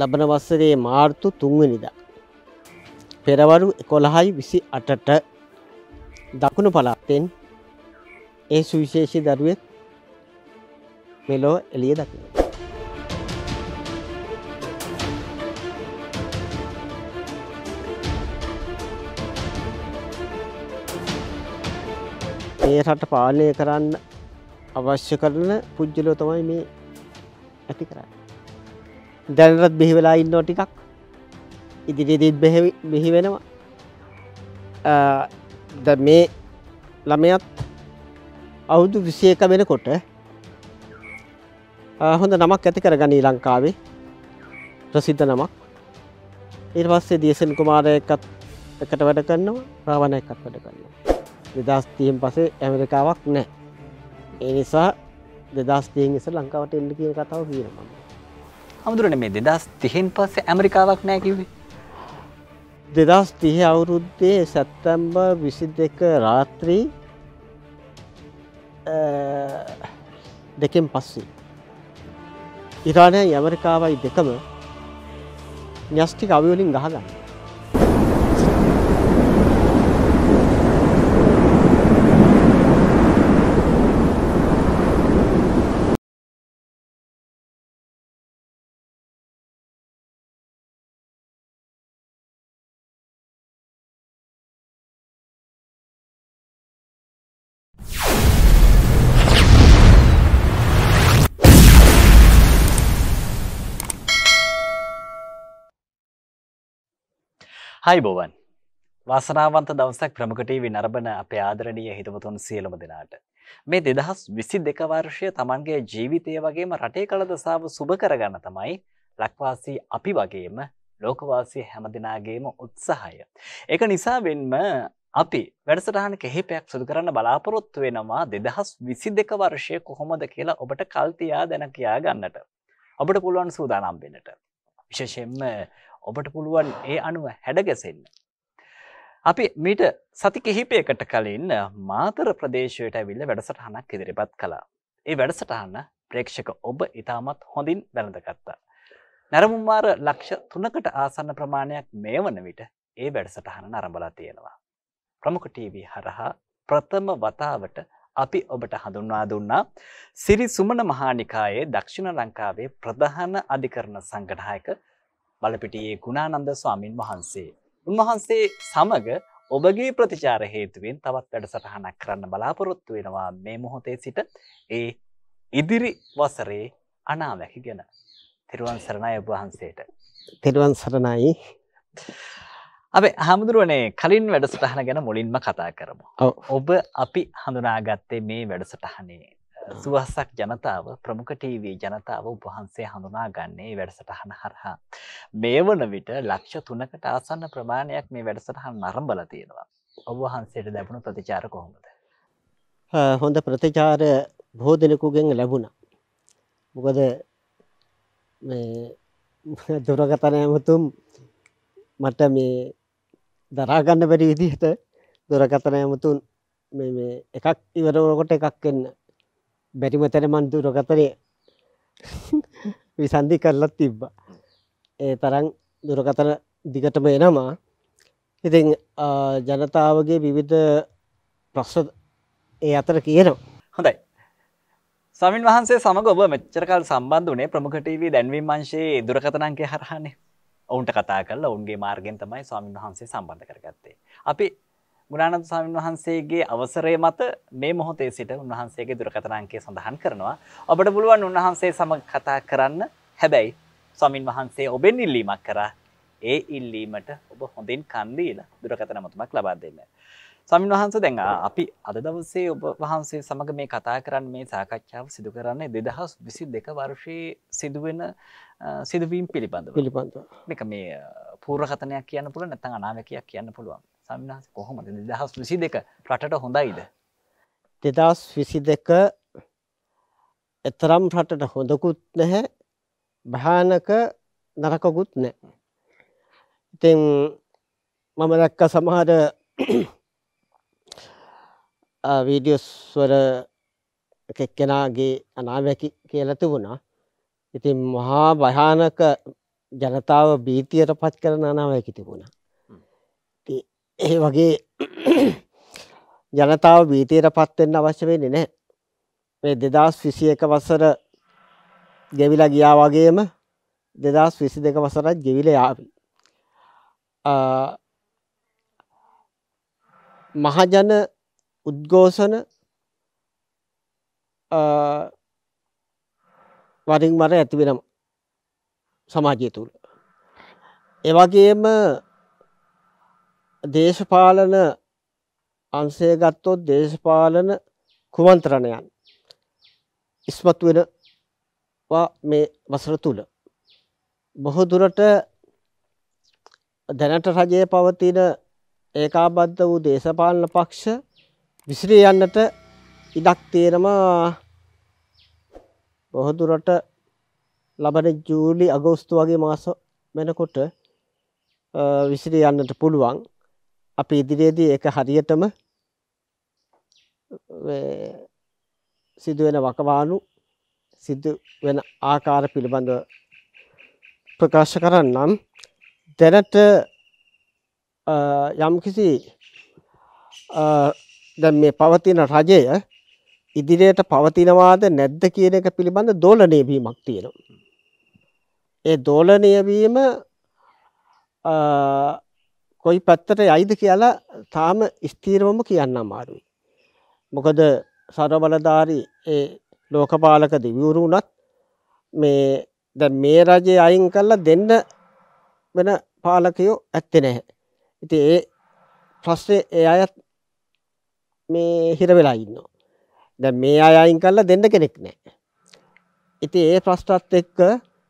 ලබන වස්සරේ මාර්තු තුන්වනිද. පෙරවරු එකොළහයි විසි අටට දකුණු පලාත්තෙන් ඒ සුවිශේෂි දරුවත් මෙලෝ එළිය දකින. මේ රට පාලනය කරන්න අවශ්‍ය කරන පුද්ජලෝ තමයි මේ ඇති කරන්න. දැනටත් බිහිවෙලා ඉන්නෝ ටිකක් ඉදිරිදිත් බිහි වෙනවා ද මේ ළමයත් අවුදු විසිය එක වෙනකොට හොඳ නමක් ඇති කරගනී ලංකාවේ ප්‍රසිද්ධ නමක් ඉර් පස්සේ දියසෙන් කුමාරය එකත් එකට වැඩ කරන්නවා ප්‍රාවණ එකත් වැඩ කරන්න දෙදස්තියෙන් පසේ ඇමරිකාවක් නෑ ඒ නිසා දෙදස්තියෙන් ඉස ලංකාවට එල්ලි කියන කතාව කියනවා හමුදුරන මේ දෙදස් තිහෙන් පස්සේ ඇමරිකාවක් නෑකිවේ. දෙදස් තිහ අවුරුද්දේ සැත්තැම්බ විසි දෙක රාත්‍රී දෙකෙන් පස්සේ. ඉරාණය ඇමරිකාවයි දෙකම න්‍යස්ටික අවවලින් ගහගන්න. හයිබෝවන් වාසනාවන්ත දවසක් ප්‍රමුඛ ටීවී නරඹන අපේ ආදරණීය හිතවතුන් සියලුම දෙනාට මේ 2022 වර්ෂය Tamanගේ ජීවිතය වගේම රටේ කලදසාව සුබ කරගන්න තමයි ලක්වාසී අපි වගේම ලෝකවාසී හැම දිනාගේම උත්සාහය. ඒක නිසා වෙන්ම අපි වැඩසටහන කෙහිපයක් සුදු කරන්න බලාපොරොත්තු වෙනවා 2022 වර්ෂය කොහොමද කියලා ඔබට කල්තියා දැන කියා ගන්නට. ඔබට පුළුවන් සූදානම් වෙන්නට. විශේෂයෙන්ම ඔබට පුළුවන් ඒ අනුව හැඩගැසෙන්න. අපි මීට සති කිහිපයකට කලින් මාතර ප්‍රදේශයට ඇවිල්ල වැඩසටහනක් ඉදිරිපත් කලා. ඒ වැඩසටහන්න ප්‍රේක්ෂක ඔබ ඉතාමත් හොඳින් දැනදගත්තා. නැරමුම්මාර ලක්ෂ තුනකට ආසන්න ප්‍රමාණයක් මේ වන විට ඒ වැඩසටහන නරඹලා තියෙනවා. ප්‍රමුකටීවී හරහා ප්‍රථම වතාවට අපි ඔබට හඳුන්වා දුන්නා සිරි සුමන මහානිකායේ දක්ෂිණ ලංකාවේ ප්‍රධාන අධිකරණ සංගනායක බලපිටියේ ගුණානන්ද ස්වාමින් වහන්සේ. උන්වහන්සේ සමග ඔබගේ ප්‍රතිචාර හේතුවෙන් තවත් වැඩසටහනක් කරන්න බලාපොරොත්තු වෙනවා මේ මොහොතේ සිට ඒ ඉදිරි වසරේ අනාවැකි ගැන. තෙරුවන් සරණයි ඔබ වහන්සේට. තෙරුවන් සරණයි. අපේ හාමුදුරුවනේ කලින් වැඩසටහන ගැන මුලින්ම කතා කරමු. ඔබ අපි හඳුනාගත්තේ මේ වැඩසටහනේ සුවස්සක් ජනතාව ප්‍රමුඛ ටීවී ජනතාව උපහන්සේ හඳුනා ගන්නේ වැඩසටහන හරහා. මේ වන විට ලක්ෂ තුනකට ආසන්න ප්‍රමාණයක් මේ වැඩසටහන් නරම්බල තියෙනවා. ඔබවහන්සේට ලැබුණු ප්‍රතිචාර කොහොමද. හොඳ ප්‍රතිචාර බොහෝ දෙනෙකුගෙන් ලැබුණ. මොකද දුරගතන ඇමතුම් මට මේ දරාගන්න බැරි විදිහට දුරකතන ඇමතුන් එකක් ඉවරවකොට එකක් එන්න බැරිම තැන මන් දුරකතරේ විසන්ධි කරලත් තිබ්බා ඒ තරන් දුරකතර දිගටම එනවා ඉතින් ජනතාවගේ විවිධ ප්‍රශ්න ඒ අතර කියනවා හොඳයි සමින් වහන්සේ සමඟ ඔබ මෙච්චරකල් සම්බන්ධ වනේ ප්‍රමුඛටීවී දැන්වීම් වංශයේ දුරකතනන්ගේ හරහනේ ඔවුන්ට කතා කරලා ඔවුන්ගේ මාර්ගෙන් තමයි ස්වාමින් වහන්සේ සම්බන්ධ කරගත්තේ අපි ගුණානන්ද ස්වාමීන් වහන්සේගේ අවසරය මත මේ මොහොතේ සිට උන්වහන්සේගේ දුරකථන අංකය සඳහන් කරනවා. ඔබට පුළුවන් උන්වහන්සේ සමග කතා කරන්න. හැබැයි ස්වාමින් වහන්සේ ඔබෙන් ඉල්ලීමක් කරා. ඒ ඉල්ලීමට ඔබ හොඳින් කන් දීලා දුරකථන මතමක් ලබා දෙන්න. ස්වාමින් වහන්සේ දැන් අපි අද දවසේ ඔබ වහන්සේ සමග මේ කතා කරන්න මේ සාකච්ඡාව සිදු කරන්නේ 2022 වර්ෂයේ සිදුවෙන සිදුවීම් පිළිබඳව. පිළිබඳව. මේක මේ පූර්වකථනයක් කියන්න පුළුවන් නැත්නම් අනාවැකියක් කියන්න පුළුවන්. සමිනාස කොහොමද දෙදහස් විසි දෙක රටට හොඳයිද. දෙදස් විසි දෙක එතරම් රටට හොඳකුත් නැහැ භානක නරකකුත් නෑ. ඉතින් මම දැක්ක සමහර වීඩියස්වර කෙක්කෙනගේ අනාවැකි කියලති වුණා ඉතින් මහා භයානක ජනතාව බීතියට පත් කරන අනාවැකි තිබුණා ඒ වගේ ජනතාව බීතීර පත්වෙන්න අවශ්‍ය වෙන්නේ නැහැ මේ දෙදස් විසි එක වසර ගෙවිලා ගියා වගේම දෙදස් විසි දෙක වසරත් ගෙවිල යාවි මහජන උද්ගෝසන වරින් මර ඇතිවෙන සමාජය තුළ එවගේම දේශපාලන අංශය ගත්තොත් දේශපාලන කුමන්ත්‍රණයන් ඉස්මතු වෙනවා මේ වසර තුළ. බොහෝ දුරට දැනට රජය පවතින ඒකාබද්ධ වූ දේශපාලන පක්ෂ විසිරී යන්නට ඉඩක් තේරමා බොහොදුරට ලබන ජූලි අගෝස්තු වගේ මාස වෙනකොට විසිරී යන්නට පුළුවන් අපි ඉදිරියේදී ඒක හරියටම සිදුවෙන වකවානු සිදු වෙන ආකාර පිළිබඳ ප්‍රකාශ කරන්නම් දැනට යම්කිසි දැන් මේ පවතින රජය ඉදිරියට පවතිනවාද නැද්ද කියන එක පිළිබඳ දෝලනය වීමක් තියෙනවා. ඒ දෝලනය වීම කොයි පැත්තට යයිද කියලා තාම ස්ථීරවම කියන්න අමාරුයි. මොකද සරබලධාරි ඒ ලෝකපාලක දිවිවරු වුණත් මේ දැ මේ රජය අයින් කල්ලා දෙන්න වෙන පාලකයෝ ඇත්තෙ නැහැ. ඉති ඒ ප්‍රස්සේ ඒ අයත් මේ හිරවෙලා ඉන්නවා. දැ මේ අය අයින් කල්ලා දෙන්න කෙනෙක් නෑ. ඉති ඒ ප්‍රශ්ටත් එක්ක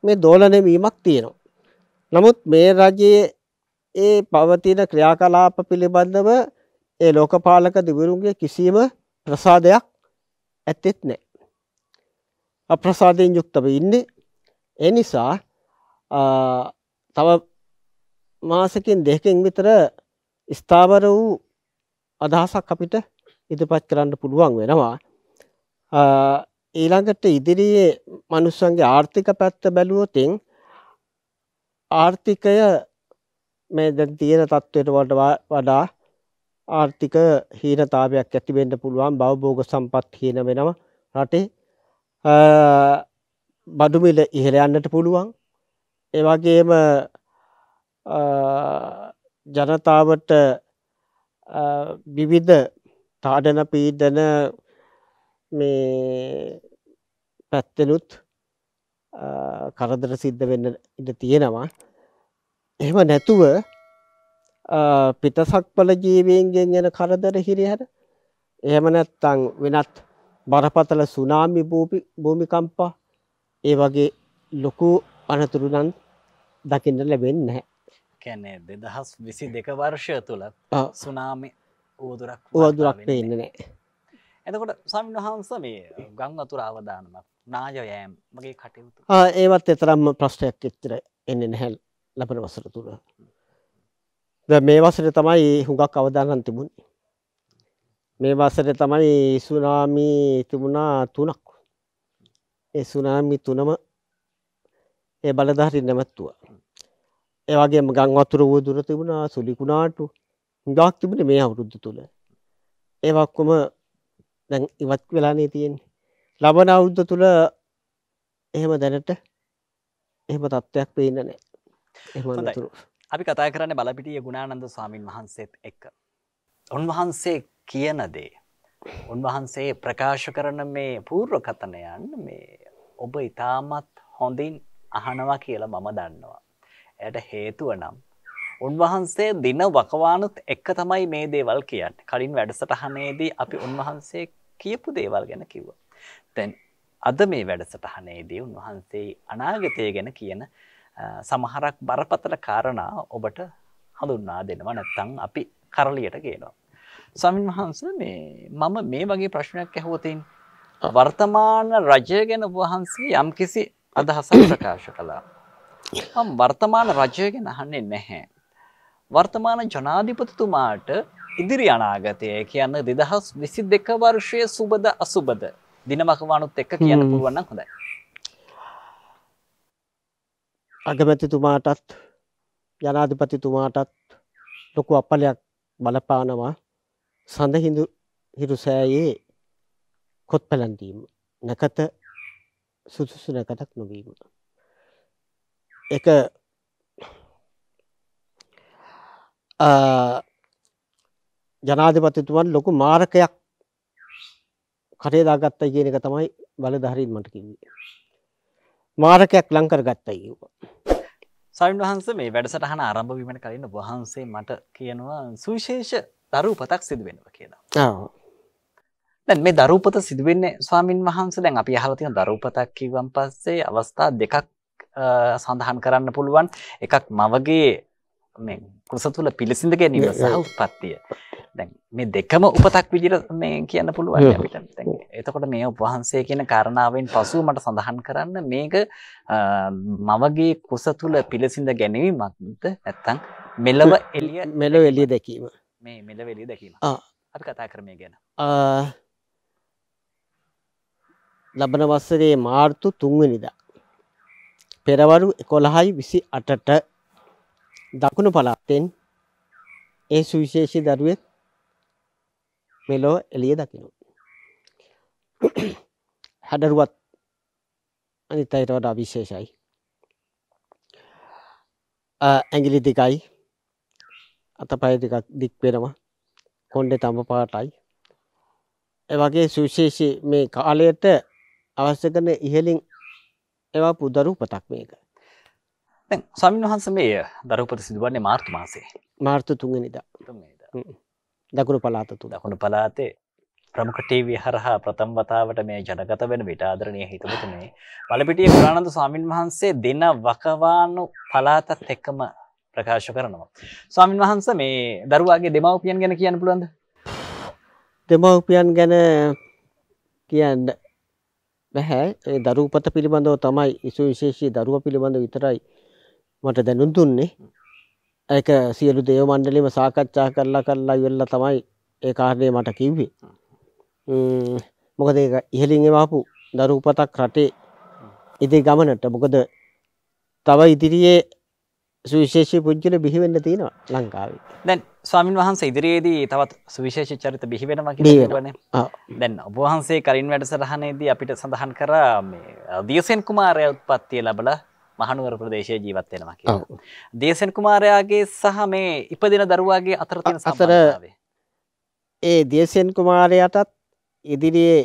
මේ දෝලනවීමක් තියෙනවා. නමුත් මේ රජයේ ඒ පවතින ක්‍රියාකලාප පිළිබඳව ඒ ලෝකපාලක දිවරුන්ගේ කිසිම ප්‍රසාදයක් ඇත්තෙත් නෑ. අප්‍රසාදයෙන් යුක්තව ඉන්නේ එනිසා තව මාසකින් දෙකින් විතර ස්ථාවර වූ අදහසක් අපිට ඉදිපත් කරන්න පුළුවන් වෙනවා. ඊළඟට ඉදිරියේ මනුස්සන්ගේ ආර්ථික පැත්ත බැලුවතින් ආර්ථිකය මේ දැන් තියෙන තත්ත්වයට වඩා ආර්ථික හීනතාවයක් ඇති වෙන්න පුළුවන් බව භෝග සම්පත් හීන වෙනවා රටේ බඩු මිල ඉහළ යන්නට පුළුවන් ඒ වගේම ජනතාවට විවිධ තාඩන පීඩන මේ පැත්තනුත් කරදර සිද්ධ වෙන්න ඉඩ තියෙනවා එහෙම නැතුව පිටසක්වල ජීවීන්ගෙන් එන කරදර හිරිහැර එහෙම නැත්තං වෙනත් බරපතල සුනාමි භූමිකම්පා ඒ වගේ ලොකු අනතුරුනන් දකින්න ලැබෙන්න හැ කැනේ දෙදහස් විසි දෙක වර්ෂය තුළ සුනාමි ඌදුරක් ඌදුරක් වෙන්න නෑ එතකොට සමන් වහන්ස මේ ගං අතුර අවධානමක් නාජයෑම් මගේ කටයුතු ඒවත් එතරම්ම ප්‍රශ්ටයක් එච්චර එන්න නැහැල් ලබන වසර තුළ. ද මේ වසර තමයි හුඟක් අවධානන් තිබුණේ. මේ වසර තමයි සුනාමී තිබුණා තුනක්. ඒ සුනාමි තුනම ඒ බලධාරි නැමැත්තුව. ඒවගේ ගං අතුර වූ දුර තිබුණා සුලිකුණාටු හුඟක් තිබුණ මේ අවුරුද්ධ තුළ. ඒවක්කොම දැන් ඉවත් වෙලානේ තියෙන්නේ. ලබන අවුද්ධ තුළ එහෙම දැනට එහෙම තත්ත්වයක් පේන්න නෑ. හොඳයි අපි කතා කරන්න බලපිටිය ගුණානන්ද ස්වාමීන් වහන්සේත් එක්ක. උන්වහන්සේ කියනදේ. උන්වහන්සේ ප්‍රකාශ කරන මේ පූර්ව කතනයන් මේ ඔබ ඉතාමත් හොඳින් අහනවා කියලා මම දන්නවා. ඇයට හේතුව නම් උන්වහන්සේ දින වකවානුත් එක්ක තමයි මේ දේවල් කියන්න කලින් වැඩසටහනේදී අපි උන්වහන්සේ කියපු දේවල් ගැන කිව්ව. තැන් අද මේ වැඩසටහනේදී උන්වහන්සේ අනාගතය ගැන කියන සමහරක් බරපතල කාරණා ඔබට හඳුන්නා දෙනවා නැත්තං අපි කරලියට ගේනවා. ස්වාමින් වහන්ස මේ මම මේ වගේ ප්‍රශ්නයක් ඇහෝතින් වර්තමාන රජය ගැන වහන්සේ යම් කිසි අදහසක් ප්‍රකාශ කළා. මම වර්තමාන රජය ගැන අහන්නේ නැහැ. වර්තමාන ජනාධිපතිතුමාට ඉදිරි අනාගතය කියන්න දෙදහස් විසි දෙක වර්ෂය සුබද අසුබද දිනමකවානුත් එක්ක කියන්න පුළුවන්න හොඳයි. අගමැතිතුමාටත් ජනාධිපතිතුමාටත් ලොකු අපලයක් බලපානවා සඳහිදු හිරුසෑයේ කොත් පැලැන්දීම නැකත සුදුසු නැකතක් නොවීම. එක ජනාධිපතිතුවන් ලොකු මාරකයක් කටේදා ගත්තා කියන එක තමයි බලධහරින් මට කිවී. මාරකයක් ලංකර ගත්තා ඒවා. සවින් වහන්ස මේ වැඩසටහන ආරම්භ වීමට කලින් වහන්සේ මට කියනවා සුවිශේෂ දරූපතක් සිදුවෙනවා කියලා. ඔව්. දැන් මේ දරූපත සිදුවෙන්නේ ස්වාමින් වහන්සේ දැන් අපි අහලා තියෙන දරූපතක් කිව්වන් පස්සේ අවස්ථා දෙකක් සඳහන් කරන්න පුළුවන්. එකක් මවගේ මේ කුස තුළ පිළිසිඳ ගැනීම සහ උප්පත්තිය. දැන් මේ දෙකම උපතක් විදිහට මේ කියන්න පුළුවන් අපිට. දැන් එතකොට මේ උපවහන්සේ කියන කාරණාවෙන් පසුව මට සඳහන් කරන්න මේක මවගේ කුස තුළ පිළිසිඳ ගැනීමක්ද නැත්නම් මෙලව එළිය මෙලව එළිය දැකීම. මේ මෙලව එළිය දැකීම. ආ අපි කතා කරමු ගැන. ලබන වසරේ මාර්තු 3 වෙනිදා පෙරවරු 11යි 28ට දකුණු පළාත්තෙන් ඒ සුවිශේෂි දරුවත් මෙලෝ එළිය දකිනු. හැඩරුවත් අනිත් අයට වඩා විශේෂයි. ඇගිලි දිකයි අතපය දෙකක් දික්වෙනවා කොන්්ඩෙ තම පාටයි. එවගේ සුවිශේෂි මේ කාලයට අවශ්‍ය කරන ඉහලින් එවා පුදරු පතක් මේක. ස්වාමීන් වහන්ස මේ දරපත සිදුවන්නේ මාර්තු මාසේ මාර්තු තුන්ගනිද දකුණු පලාත තු දකුණු පලාතේ ප්‍රමුකටේ විහරහා ප්‍රථම් වතාවට මේ ජනගත වෙන විට ආදරණය හිතවතුනේ පලපිටිය පුරාණන්ද ස්වාමීන් වහන්සේ දෙන වකවානු පලාතත් එක්කම ප්‍රකාශ කරනවා. ස්වාමීන් වහන්ස මේ දරුවාගේ දෙමවපියන් ගැන කියන්න පුළුවන්ද දෙමවපියන් ගැන කියන්න බැහැ දරූපත පිළිබඳව තමයි ඉසු විශේෂී දරුව පිළිබඳ විතරයි මට දැනුම් දුන්නේ ඒක සියලු දේව මණ්ඩලීම සාකච්ඡා කරලා කරලා ඉවෙල්ල තමයි ඒ කාරණය මට කිව්වේ මොකද ඉහලින් එවාපු දරූපතක් රටේ ඉදි ගමනට මොකද තව ඉදිරියේ සුවිශේෂය පුද්ජල බිහිවෙන්න තියෙනවා ලංකාවේ දැන් ස්වාමින් වහන්ස ඉදිරියේදී තවත් සුවිශේෂ චරිත බිහිවෙනවා කියවන දැන් ඔබහන්සේ කරින් වැඩ සරහනයේදී අපිට සඳහන් කර දියසෙන් කුමාරය උත්පත්තිය ලබලා මහනුවර ප්‍රදේශයේ ජීවත් වෙනවා කියලා. දේශන් කුමාරයාගේ සහ මේ ඉපදින දරුවාගේ අතර තියෙන සම්බන්ධතාවය. ඒ දේශන් කුමාරයාටත් ඉදිරියේ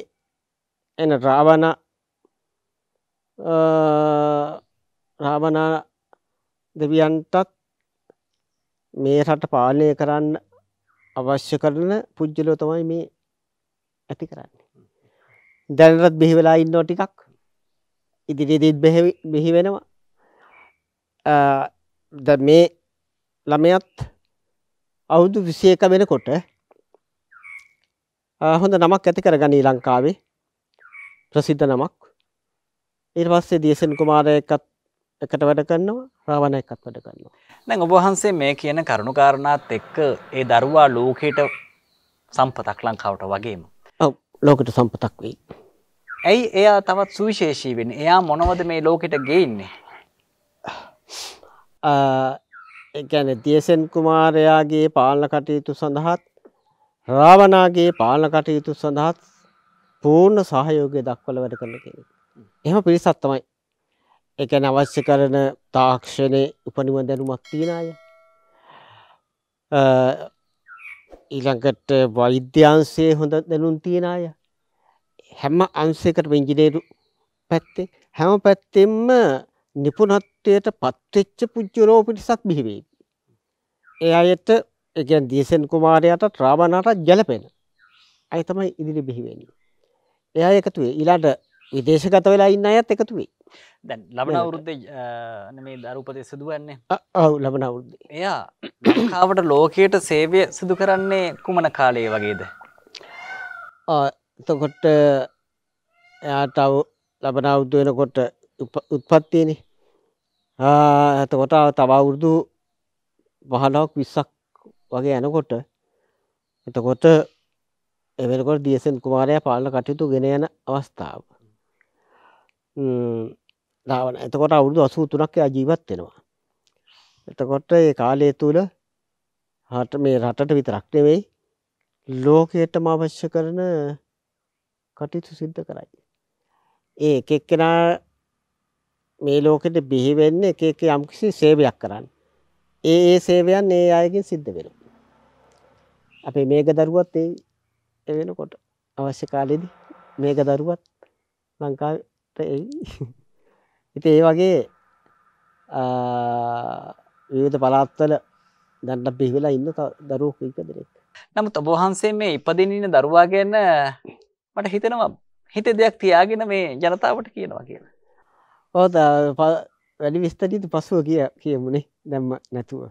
එන රාවණ රාවණ දෙවියන්ටත් මේ රට පාලනය කරන්න අවශ්‍ය කරන පුද්ගලෝ තමයි මේ ඇති කරන්නේ. දැනටත් බිහිවෙලා ඉන්නෝ ටිකක් ඉදිරියේදීත් බිහි වෙනවා ද මේ ළමයත් අවුදු විසයක වෙනකොට හොඳ නමක් ඇති කර ගනී ලංකාවේ ප්‍රසිද්ධ නමක් ඉර්වස්සේ දියසෙන් කුමාරයකත් එකට වැඩ කරන්නවා රාවණ එකත් වැඩ කරන්නවා. දැන් ඔබහන්සේ මේ කියන කරුණුකාරණාත් එක්ක ඒ දරුවා ලෝකයට සම්පතක් ලංකාවට වගේම. ලෝකට සම්පතක් වෙයි. ඇයි එයා තවත් සුවිශේෂී වෙන එයා මොනවද මේ ලෝකෙට ගේන්නේ ගැන දියසෙන් කුමාරයාගේ පාලන කටයුතු සඳහාත් රාවනාගේ පාලන කටයුතු සඳහාත් පූර්ණ සහයෝගය දක්වල වැඩ කරන කෙනෙ. එහම පිරිසත් තමයි එකැන අවශ්‍ය කරන තාක්ෂණය උපනිම දැනුමක් තියෙන අය ඊළඟට වෛද්‍යන්සේ හොඳ දැනුම් තියෙන අය හැම අන්සේකට ඉංජිනේරු පැත්තේ හැම පැත්තෙම නිපුණත්වයට පත්වෙච්ච පුද්ජරෝ පිටිසක් බිහිවේ. එ අයට එකන් දීසෙන් කුමාරයටත් රාවණටත් ජලපෙන අය තමයි ඉදිරි බිහිවෙන්න. එයා එකතුවේ ඉලාට විදේශගත වෙලා ඉන්න අයත් එකතුවේ දැන් ලබන අවුරුද්දේ මේ දරුපතය සිදුවන්නේ ඔවු ලබන අවුරුද්ද එයා ලංකාවට ලෝකයට සේවය සිදු කරන්නේ කුමන කාලයේ වගේද එතකොට එයාට ලබන අවුද්ද වෙනකොට උත්පත්තියනේ ඇතකොට තවුරුදු පහලොක් විස්සක් වගේ යනකොට එතකොට එවකොට දියසෙන් කුමාරය පාලන කටයුතු ගෙන යන අවස්ථාව දාවන එතකොට අවුරුදු අසූ තුනක් ජීවත් වෙනවා එතකොට ඒ කාලය තුළ හට මේ රටට විතරක් නෙවෙයි ලෝකයටම අවශ්‍ය කරන කටයුතු සිද්ධ කරයි. ඒ එකෙක්කෙනා මේ ලෝකෙට බිහිවෙන්න එක එක යම්කිසි සේවයක් කරන්න. ඒ ඒ සේවයන් ඒ අයගෙන් සිද්ධ වෙන. අපේ මේක දරුවත් ඒ එවෙනකොට අවශ්‍ය කාලෙද මේක දරුවත් ලංකාට එති ඒ වගේ විවිධ පලාත්වල දන්න බිහිවෙලා ඉන්න දරුවෝ ඉපදරෙක්. නමුත් ඔබහන්සේ මේ ඉපදිනන්න දරුවා ගැන්න මට හිතෙනවා හිත දෙයක් තියාගෙන මේ ජනතාවට කියනවා කියලා. ඕත වැඩි විස්තටීතු පසුව කිය කියමුණේ දැම්ම නැතුව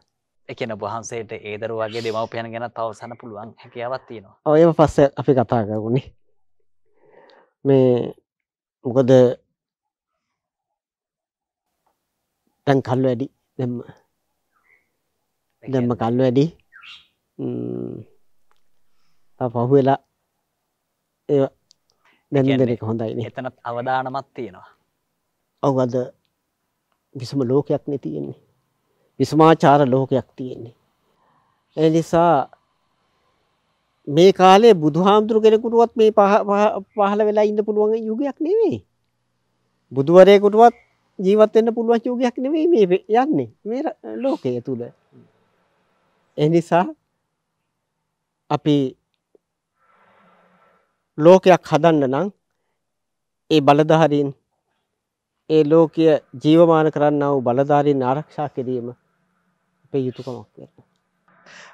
එකන බහන්සේට ඒදර වගේ දෙමවපයන ගැන තවසන පුළුවන් හැකියාවත් තියෙනවා ඔයම පස්ස අපි කතා කරුණේ මේ මොකද තැන් කල්ලු වැඩි දෙම දෙම කල්ලු වැඩි පහුවෙලා ඒ දැ දෙනෙක හොඳයි එතනත් අවධානමත් තියෙනවා ඔව් අද විසම ලෝකයක් නේ තියෙන්නේ. විසමාචාර ලෝකයක් තියෙන්නේ. ඒ නිසා මේ කාලේ බුදුහාමුදුරු කෙනෙකුටවත් මේ පහළ වෙලා ඉන්න පුළුවන් යුගයක් නෙවෙයි. බුදුවරයෙකුටවත් ජීවත් වෙන්න පුළුවන් යුගයක් නෙවෙයි මේ යන්නේ මේ ලෝකය තුල. ඒ නිසා අපි ලෝකයක් හදන්න නම් ඒ බලධාරීන් ඒ ලෝකය ජීවමාන කරන්න වූ බලධාරීන් ආරක්ෂා කිරීම අපේ යුතුකමක් කියලා.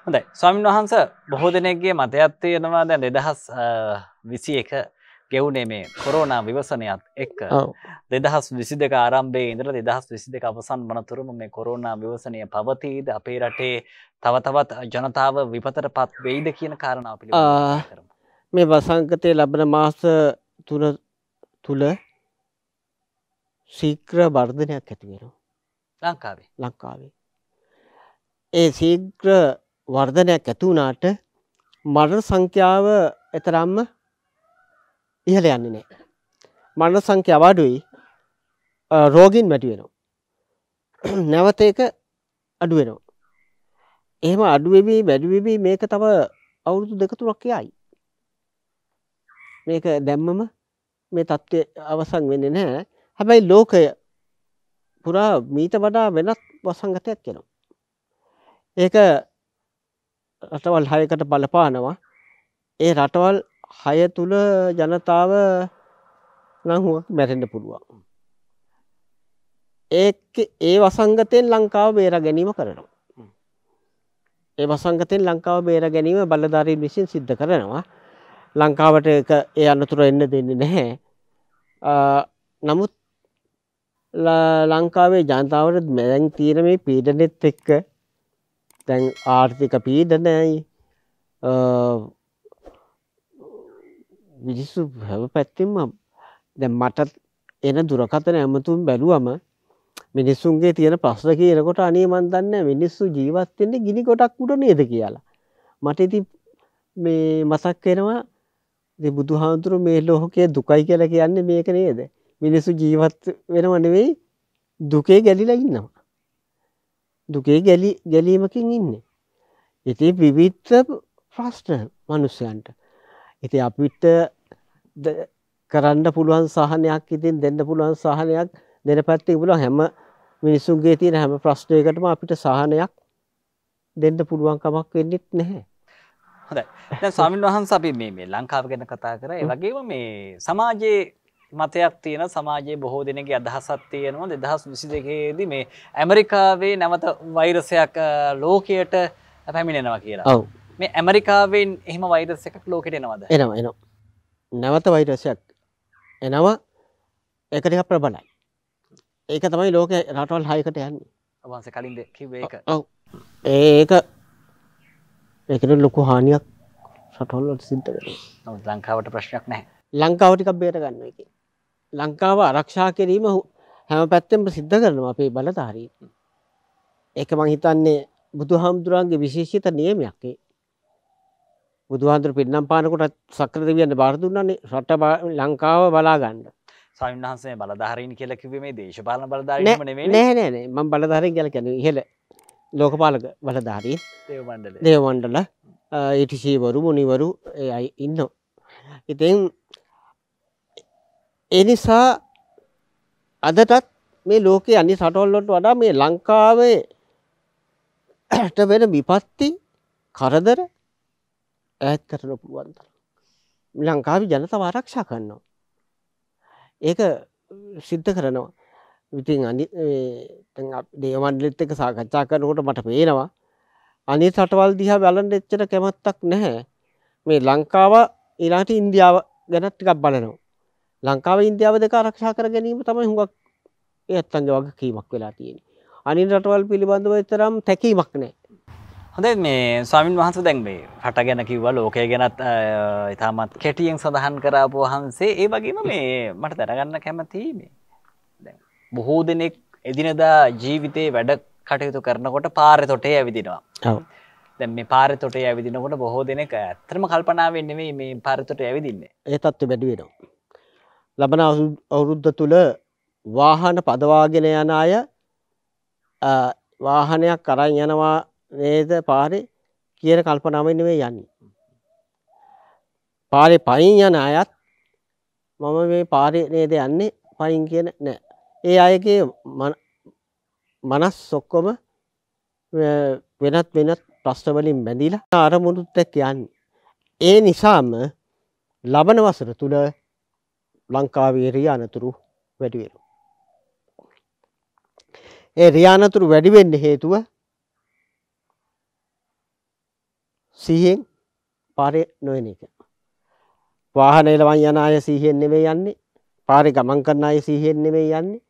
හොඳයි ස්වාමීන් වහන්ස බොහෝ දෙනෙක්ගේ මතයක් තියෙනවා දැන් 2021 ගෙවුනේ මේ කොරෝනා විවසනයත් එක්ක 2022 ආරම්භයේ ඉඳලා 2022 අවසන් වනතුරුම මේ කොරෝනා විවසනය පවතීද අපේ රටේ තව තවත් ජනතාව විපතටපත් වෙයිද කියන කාරණාව පිළිබඳව මේ වසංගතයේ ලැබෙන මාස 3 තුල සීක්‍ර වර්ධනයක් ඇතිවෙනවා. ලංකාවේ ලංකාවේ. ඒ සීග්‍ර වර්ධනයක් ඇතුවනාට මරණ සංඛ්‍යාව එතරම්ම ඉහළ යන්නේ නෑ. මරණ සංඛ්‍ය අවාඩුයි රෝගීන් මැටිවෙනවා. නැවත එක අඩුවෙනවා. එහෙම අඩුවවී වැඩිවිබී මේක තව අවුරුදු දෙකතුරක් යයි. මේක දැම්මම මේ තත්ත්වය අවසන් වෙන්න නෑ හැබැයි ලෝකය පුරා මීට වඩා වෙනත් වසංගතයක් කෙනවා. ඒක රටවල් හයකට බලපානවා ඒ රටවල් හය තුළ ජනතාව නහුවක් මැරෙන්ට පුළුවන්. ඒ ඒ වසංගතයෙන් ලංකාව බේර ගැනීම කරනවා. ඒ වසංගතයෙන් ලංකාව බේර ගැනීම බලධාරීන් විසින් සිද්ධ කරනවා ලංකාවට ඒ අනතුර එන්න දෙන්නේ නැහැ නමුත් ලංකාවේ ජනතාවට මැදැන් තීර මේ පීඩනෙත් එක්ක තැන් ආර්ථික පීඩනයි විිසු හැව පැත්තිම දැ මටත් එන දුරකතන ඇමතුම් බැලුවම මිනිස්සුන්ගේ තියෙන ප්‍රශ්න කියනකොට අනේ මන්දන්න මිනිස්සු ජීවත්තෙන්නේ ගිනි ගොඩක් උට නේද කියලා මට ඉති මේ මසක් වෙනවා බුදු හාමුදුරු මේ ලොහොකේ දුකයි කියලා කියන්නේ මේක නේද මිනිස්සු ජීවත් වෙනව නෙවෙයි දුකේ ගැලිලා ඉන්නවා. දුකේ ගැලීමකින් ඉන්න. ඉති විවිත්ත ප්‍රශ්න මනුස්සයන්ට. ඉති අපිට කරන්න පුළුවන් සහනයක් ඉතින් දෙන්න පුළුවන් සහනයක් දෙන පැත්ති පුල හැම මිනිසුන්ගේ තියෙන හැම ප්‍රශ්නයකටම අපිට සහනයක් දෙන්න පුළුවන්කමක් වෙන්නෙත් නැහැ. හොඳයි දැන් ස්වාමීන් වහන්සේ අපි මේ ලංකාව ගැන කතා කරා ඒ වගේම මේ සමාජයේ මතයක් තියෙන සමාජයේ බොහෝ දෙනෙගේ අදහසත් තියෙනවා දෙදහස් විසි දෙකේදී මේ ඇමරිකාවේ නැවත වෛරසයක් ලෝකයට පැමිණෙනවා කියලා මේ ඇමරිකාවෙන් එහම වෛරස එකක් ලෝකට එනවද එනවා එනවා නැවත වෛරසයක් එනවා එකටික ප්‍රබණයි ඒක තමයි ලෝක රටවල් හයකට යන්නේ අවන්ස කලින්ද කිවේ එක ඔව ඒක ඒකට ලොකු හානියක් සටොල්ලට සිද්ධ ලංකාවට ප්‍රශ්නයක් නෑ ලංකාවටිකක් බේර ගන්න එක ලංකාව ආරක්ෂා කිරීම හැම පැත්තෙම සිද්ධ කරනවා අපේ බලධාරී. ඒක මං හිතන්නේ බුදු හාමුදුරුවන්ගේ විශේෂිත නියමයක්ේ. බුදුහන්දුර පින්නම් පානකොට සක්‍රදවියන්න බාරදුන්නන්නේ රට ලංකාව බලාගන්න. සවින්හන්සේ බලධාරීන් කියලකිවේ දේශපාලන බලධාරන නෑනෑ ම බලධාරෙන් ගැල කැන ඉහල ලෝකපාලක බලධාරී දේවමණ්ඩල ඉටිසීවරු මුනිවරු අයි ඉන්න. ඉතින් ඒ නිසා අදටත් මේ ලෝකයේ අනි සටවල්ලොට වඩා මේ ලංකාවේ ඇට වෙන විපත්ති කරදර ඇත් කරන පුළුවන්තර. ලංකාවි ජනතව ආරක්ෂා කරන්නවා. ඒක සිද්ධ කරනවා. විතින් අනි දේවමන්ඩලිත් එක සාකච්ඡා කරනකොට මට පේනවා. අනි සටවල් දිහා බලන්න එච්චර කැමත්තක් නැහැ. මේ ලංකාව ඉලාට ඉන්දියාව ගැනත් ටිකක් බලනවා. ලංකාව ඉන්දියාව දෙක රක්ෂා කර ගැනීම තමයි හුඟක් ඇත්තන්ගේ වගේ කීමක් වෙලා තියෙන අනි රටවල් පිළිබඳව එතරම් තැකීමක් නෑ හොඳ මේ ස්වාමින් වහන්ස දැන් මේ රට ගැන කිව්ව ලෝකය ගැනත් ඉතාමත් කෙටියෙන් සඳහන් කරාපු වහන්සේ ඒ වගේම මේ මට දැනගන්න කැමති මේ බොහෝ දෙනෙක් එදිනදා ජීවිතයේ වැඩ කටයුතු කරනකොට පාර තොටේ ඇවිදිනවා දැ මේ පාර තොටේ ඇවිදිනකොට බොහෝ දෙනෙක ඇත්‍රම කල්පනාවෙන් නෙමේ මේ පාරිතොට ඇවිදින්නේ ඒතත්ව වැඩිවෙනවා ලබන අවුරුද්ධ තුළ වාහන පදවාගෙන යන අය වාහනයක් අරන් යනවා නේද පාරි කියන කල්පනමෙන්වේ යන්නේ. පාරි පයින් යන අයත් මම මේ පාරි නේද යන්නේ පයින් කියන නෑ. ඒ අයගේ මනස් සොක්කොම වෙනත් වෙනත් ප්‍රශ්නවලින් බැඳීලා අරමුණුත්තැක් යන්න. ඒ නිසාම ලබන වසර තුළ ලංකාවේ රියානතුරු වැඩිවෙනු. ඒ රියානතුරු වැඩිවෙන්න හේතුව සීහෙන් පාරය නොයන එක. වාහනේලවන් යන අය සීහෙන් නෙවේ යන්නේ පාරි ගමන් කරන අය සීහෙන් නෙවේ යන්නේ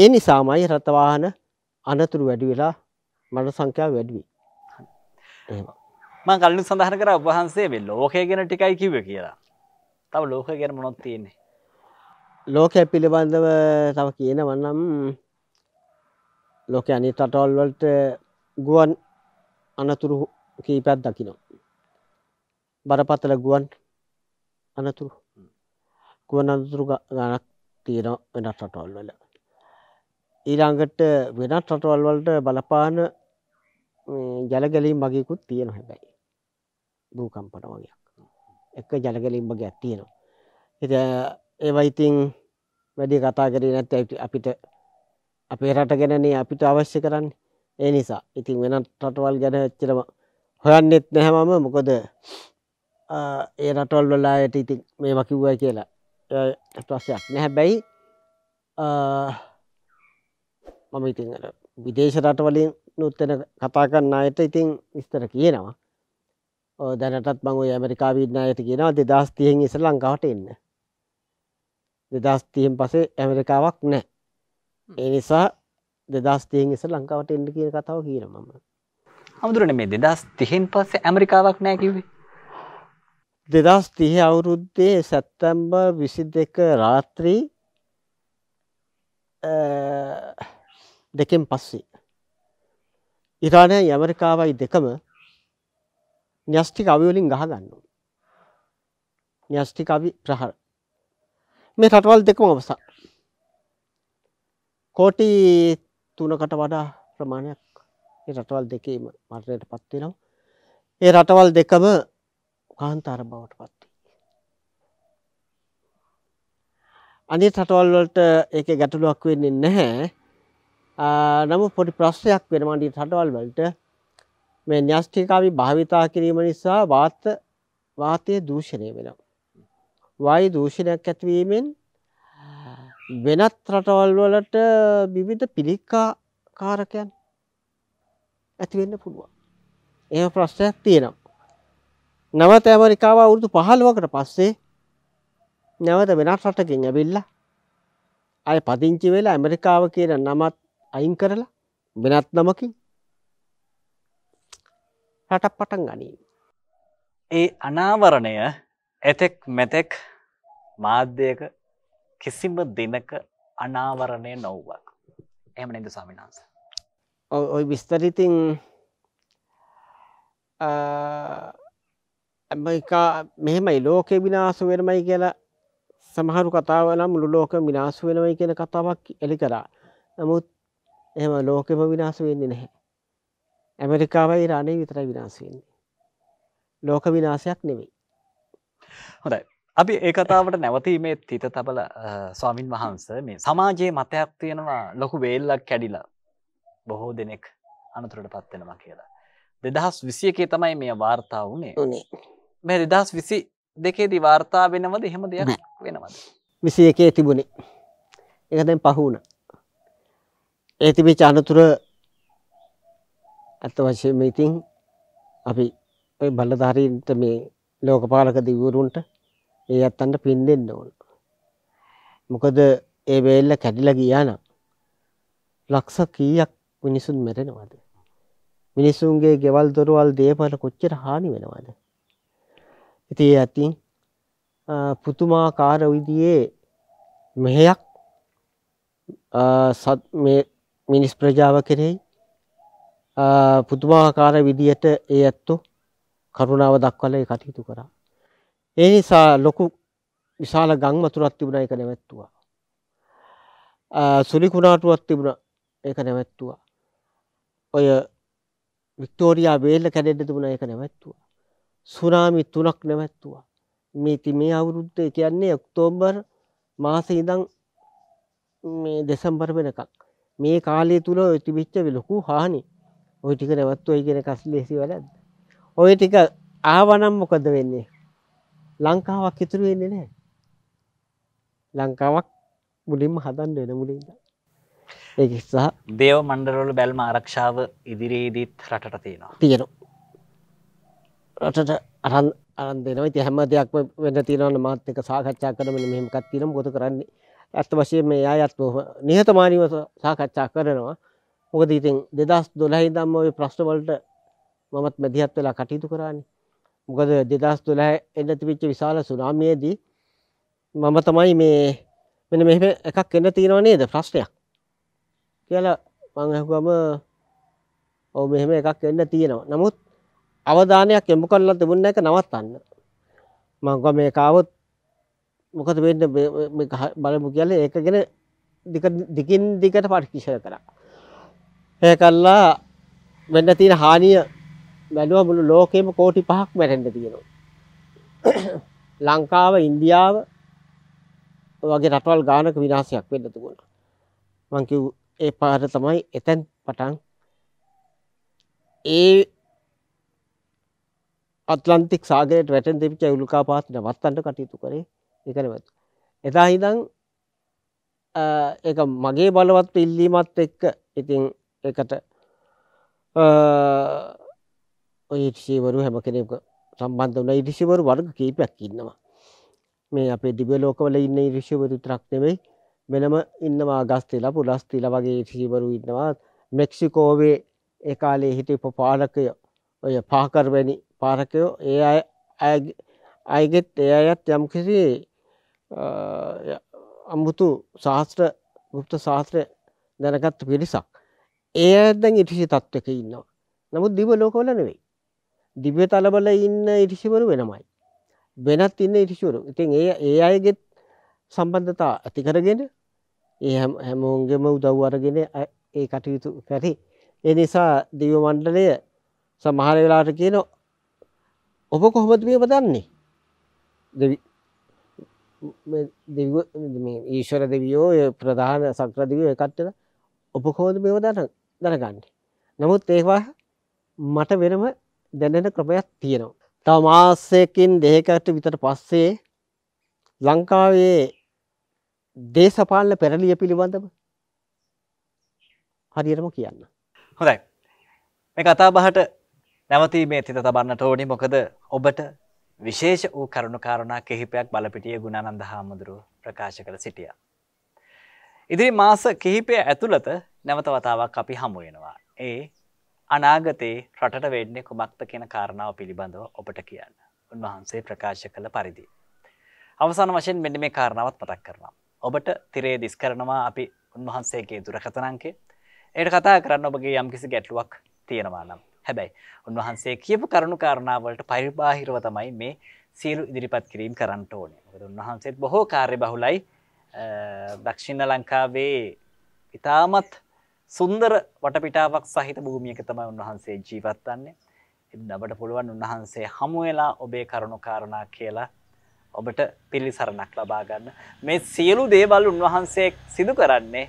ඒ නිසාමයි රථවාහන අනතුරු වැඩි වෙලා මට සංඛ්‍යාව වැඩිවී. මං කලින් සඳහන කර වහන්සේ ලෝකය ගැන ටිකයි කිව කියලා තව ලෝක ගැන මොනොත් තියෙන්නේ ලෝකය පිළිබඳව තව කියනවනම් ලෝක අනි තටවල්වලට ගුවන් අනතුරු කීපැත් දකිනවා. බරපතල ගුවන් අනතුරු ගුවන් අනතුරු ගණක් තියෙන වෙනත් රටවල්වල. ඊළඟට වෙනත් රටවල්වලට බලපාන ජලගැලින් මගේකුත් තියෙන හැබැයි භූකම්පන වගේයක් එක ජලගලින් මගේ ඇත්තියෙනවා. එ ඒවා ඉතින් වැඩි කතා කරේ නැත්නම් අපිට අපේ රට ගැනනේ අපිට අවශ්‍ය කරන්නේ. ඒ නිසා ඉතින් වෙනත් රටවල් ගැන ඇත්තටම හොයන්නෙත් නැහැ මම. මොකද ඒ රටවල් වල ආයෙත් ඉතින් මේවා කිව්වයි කියලා ප්‍රශ්නයක් නැහැ. හැබැයි මම ඉතින් අර විදේශ රටවලින් නුත්තන කතා කරන අයට ඉතින් විස්තර කියනවා. දැනටත් මං ඔය ඇමරිකාවේ ඉන්න අයට කියනවා 2030 ඉස්සෙල්ලා ලංකාවට එන්න. දෙදස්තියෙන් පසේ ඇමරිකාවක් නෑ ඒ නිසා දෙදස්තියෙන් ඉස ලංකාවට එන්ඩ කියන කතාව කියන මම හමුදුරන මේ දෙදස් තිහෙන් පස්සේ ඇමරිකාවක් නෑකිවේ දෙදස් තිහ අවුරුද්දේ සැත්තැම්බර් විසි දෙක රාත්‍රී දෙකෙන් පස්සේ ඉරාණය ඇමරිකාවයි දෙකම න්‍යෂ්ටි කවිවලින් ගහගන්නු න්‍යෂ්ටි කවි ප්‍රහර මේ රටවල් දෙකම අවසා. කෝටි තුනකට වඩා ප්‍රමාණයක් රටවල් දෙකීම මරණයට පත්වෙනවා. ඒ රටවල් දෙකම කාන්තාර බවට පත්ති. අනි රටවල්වලට ඒක ගැටලුවක් වෙන්නේ නැහැ නම පොඩි ප්‍රශ්යක් වෙනමන්ඩී රටවල් වලට මේ න්‍යෂ්ටිකාවි භාවිතා කිරීම නිසා වාත වාතය දූෂණය වෙනවා. වායු දූෂණයක් ඇතිවීමෙන් වෙනත් රටවල් වලට විවිධ පිළික්කා කාරකයන් ඇතිවෙන්න පුළුවන්. එම ප්‍රශ්නයක් තියෙනම්. නවත ඇමරිකාව අවුරුදු පහළුවකට පස්සේ නැවත වෙනත් රටකින් ඇබිල්ල අය පදිංචි වෙලා ඇමරිකාව කියන නමත් අයින් කරලා වෙනත් නමකින් රටක් පටන් ගනී. ඒ අනාවරණය ඇතෙක් මෙතෙක් මාධ්‍යයක කිසිම දිනක අනාවරණය නොව්වක් එහම නද ස්වාමිනාස ඔයි විස්තරිතින් ඇමයිකා මෙහෙමයි ලෝකෙ විනාසු වෙනමයි කියලා සමහරු කතාව නම් මුළු ලෝක විනාසු වෙනවයි කියන කතාවක් එලි කරා නමුත් එම ලෝකෙම විනාස වෙන්නේ නැහැ ඇමරිකාවයි රණේ විතර විනාස වෙන්නේ ලෝක විනාසයක් නෙවෙයි හොඳයි අපි ඒ කතාවට නැවතීමේ තිත තබල ස්වාමින් වහන්ස මේ සමාජයේ මතයක් තියෙනවා ලොකු වේල්ලක් කැඩිලා බොහෝ දෙනෙක් අනතුරට පත්වෙනවා කියලා දෙදහස් විසිය එකේ තමයි මේ වාර්තා වුණේ මේ දෙදහස් විසි දෙකේදී වාර්තා වෙනවද එහෙම දෙයක් වෙනවද විසි එකේ තිබුණේ එක දැන් පහුණ ඒ තිබිච අනතුර ඇත්ත වශයෙන් ඉතින් අපි ඔය බල්ලධාරීන්ට මේ ලෝකපාලක දිවුරුන්ට ඒ අත්තන්ට පින් දෙන්න ඕන. මොකද ඒ වේල්ල කැඩිලා ගියා නම් ලක්ෂ කීයක් මිනිසුන් මැරෙනවද? මිනිසුන්ගේ ගෙවල් දොරවල් දේපල කොච්චර හානි වෙනවද? ඉතින් ඒ අතින් පුතුමාකාර විදියේ මෙහෙයක් සත් මේ මිනිස් ප්‍රජාව කෙරෙහි පුතුමාකාර විදියට ඒ ඇත්තෝ කරුණාව දක්වලා ඒ කටයුතු කරා. ඒ නිසා ලොකු විශාල ගම් වතුරක් තිබුණා ඒක නැවැත්තුවා. සුලි කුණාටුවක් තිබුණා ඒක නැවැත්තුවා. ඔය වික්ටෝරියා වේල්ල කැඩෙන්න තිබුණා ඒක නැවැත්තුවා. සුනාමි තුනක් නැවැත්තුවා. මේ ඉතින් මේ අවුරුද්දේ කියන්නේ ඔක්තෝබර් මාසේ ඉඳන් මේ දෙසැම්බර් වෙනකම් මේ කාලය තුල තිබිච්ච ලොකු හානි ওই ටික නැවැත්තුවයි කියන කස්ලේසි වැඩක්ද? ওই ටික ආවනම් මොකද වෙන්නේ? ලංකාවක් ඉතුරු වෙන්නේ නැහැ. ලංකාවක් මුලින්ම හදන්න වෙන මුලින් ඒක නිසා දේව මණ්ඩලවල බැල්ම ආරක්ෂාව ඉදිරියේදීත් රටට තියෙනවා. තියෙනවා. රටට අරන් අරන් දෙනවා. ඉතින් හැම දෙයක්ම වෙන්න තියෙනවා මාත් එක්ක සාකච්ඡා කරන මෙන්න මෙහෙම එකක් තියෙනවා. මොකද කරන්නේ? ඇත්ත වශයෙන්ම මේ අයත් නිහතමානීව සාකච්ඡා කරනවා. මොකද ඉතින් 2012 ඉඳන්ම ওই ප්‍රශ්න වලට මමත් මැදිහත් වෙලා කටයුතු කරානේ. මොකද 2012 එන්න තිබිච්ච විශාල සුනාමියේදී මම තමයි මේ මෙන්න මෙහෙම එකක් එන්න තියෙනව නේද ප්‍රශ්නයක් කියලා මං අහුවම ඔව් මෙහෙම එකක් එන්න තියෙනවා. නමුත් අවධානයක් යොමු කරලා තිබුණ එක නවත්තන්න. මං ගම මේක આવොත් මොකද වෙන්නේ මේ බලමු කියලා ඒක ගැන දිගින් දිගට පරික්ෂා කරා. ඒ කළා වෙන්න තියෙන හානිය බැලුව මුළු ලෝකෙම කෝටි පහක් මැරෙන්ට තියෙනවා. ලංකාව ඉන්දියාව වගේ රටවල් ගානක විනාසයක් වෙන්නතුකුණ. මංකිව් ඒ පාර තමයි එතැන් පටන් ඒ අත්ලන්තික් සාගරයට වැටෙන් දෙපිච උළුකා පාතින වත්තන්ට කටයුතු කරේ එකනවතු. එතා හිදං ඒ මගේ බලවත් ඉල්ලීමත් එක්ක ඉතින් එකට ඔය රිසිවරු හැම කෙනෙක සම්බන්ධ වන ඉරිසිවරු වර්ග කීපයක් ඉන්නවා මේ අපේ දිවලෝකවල ඉන්න ඉරිසිවරු ත්‍රක්නෙවෙයි වෙනම ඉන්නවා ගස්තිලා පුලස්තිල වගේ ඉරිසිවරු ඉන්නවා මෙක්සිකෝවේ ඒ කාලේ හිටපු පාලකය ඔය පාකර්වැනි පාරකයෝ ඒ අය අයගෙත් ඒ අයත් යම්කිසි අමුතු ශාස්ත්‍ර ගුප්ත ශාස්ත්‍රය දැනගත්ත පිරිසක් ඒ දැන් ඉටිසි තත්වක ඉන්නවා නමුත් දිව ලෝකවල නෙවෙයි දිව්‍ය තලබල ඉන්න ඉරිසිවරු වෙනමයි. වෙනත් ඉන්න ඉරිසිවරු ඉතින් ඒ ඒ අයගෙත් සම්බන්ධතා ඇතිකරගෙන ඒ හැමෝන්ගෙම උදව් අරගෙන ඒ කටයුතු පැරි. ඒ නිසා දිව මණ්ඩලය සමහර වෙලාට කියන ඔබ කොහොමද මේ පදන්නේ ඊශ්වර දෙවියෝ ප්‍රධාන සක්‍රදිවිය එකට්ටද ඔප කෝද මේව දන දරගන්න. නමුත් ඒවා මට වෙනම දැනෙන ක්‍රමයක් තියෙනවා. තව මාසයකින් දෙකකට විතර පස්සේ ලංකාවේ දේශපාලන පෙරළිය පිළිබඳව හරියටම කියන්න. හොඳයි. මේ කතා බහට නැවතීමේ තිත තබන්නට ඕනි මොකද ඔබට විශේෂ වූ කරුණු කාරණා කිහිපයක් බලපිටියේ ගුණානන්ද හාමුදුරුව ප්‍රකාශ කර සිටියා. ඉදිරි මාස කිහිපය ඇතුළත නැවත වතාවක් අපි හමු වෙනවා. ඒ අනාගතයේ රටට වෙන්නේ කුමක්ද කියන කාරණාව පිළිබඳව ඔබට කියන්න. උන්වහන්සේ ප්‍රකාශ කළ පරිදි. අවසාන වශයෙන් මෙන්න මේ කාරණාවත් මතක් කරනවා. ඔබට තිරේ දිස් කරනවා අපි උන්වහන්සේගේ දුරකථන අංකය. ඒකට කතා කරන්න ඔබගේ යම්කිසි ගැටලුවක් තියෙනවා නම්. හැබැයි උන්වහන්සේ කියපු කරුණු කාරණාවලට පරිබාහිරව තමයි මේ සියලු ඉදිරිපත් කිරීම කරන්න ඕනේ. මොකද උන්වහන්සේත් බොහෝ කාර්ය බහුලයි. දක්ෂිණ ලංකාවේ ඉතාමත් සුන්දර වටපිටාවක් සහිත භූමියක තමයි උන්වහන්සේ ජීවත් වන්නේ. ඉතින් අපට පුළුවන් උන්වහන්සේ හමු වෙලා ඔබේ කරුණු කාරණා කියලා ඔබට පිළිසරණක් ලබා ගන්න. මේ සියලු දේවල් උන්වහන්සේ සිදු කරන්නේ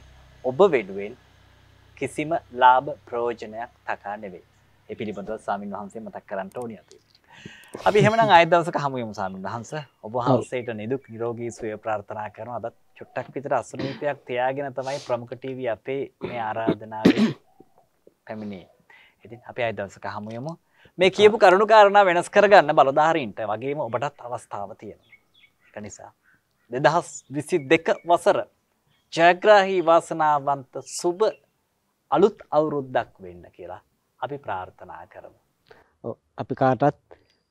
ඔබ වෙනුවෙන් කිසිම ලාභ ප්‍රයෝජනයක් තකා නෙවෙයි. ඒ පිළිබඳව ස්වාමින් වහන්සේ මතක් කරන්න ඕනේ අපි. අපි හෙමනම් අයදවසක හමුුවම සානුන් වහන්ස ඔබහන්සේට නිදුක් නිරෝගී සුවය ප්‍රාර්ථනා කරන අදත් චුට්ටක් විතර අසනීපයක් තියාගෙන තමයි ප්‍රමුකටීව අපේ මේ ආරාධනාව පැමිණේ ඉතින් අපි අයදවසක හමුයමු මේ කියපු කරුණු කාරණ වෙනස් කරගන්න බලධාරීන්ට වගේම ඔබටත් අවස්ථාව තියෙන එක නිසා දෙදහස් විසි දෙක වසර ජයග්‍රාහි වාසනාවන්ත සුබ අලුත් අවුරුද්දක් වෙන්න කියලා අපි ප්‍රාර්ථනා කරමු අපි කාටත්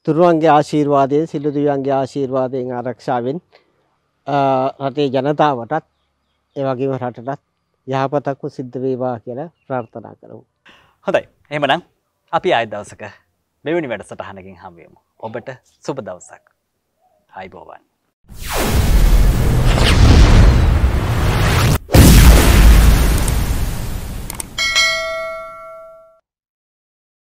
තුරුවන්ගේ ආශීර්වාදයෙන් සිල්ලුදිවන්ගේ ආශීර්වාදයෙන් ආරක්ෂාවෙන් රටේ ජනතාවටත් ඒවගේම රටටත් යහපතක්ව සිද්ධ වේවා කියලා ප්‍රාර්ථනා කරමු. හොඳයි එහමනම් අපි අය දවසක මෙවැනි වැඩ සටහනකින් හම්බියමු. ඔබට සුප දවසක්. අයිබෝවන්. you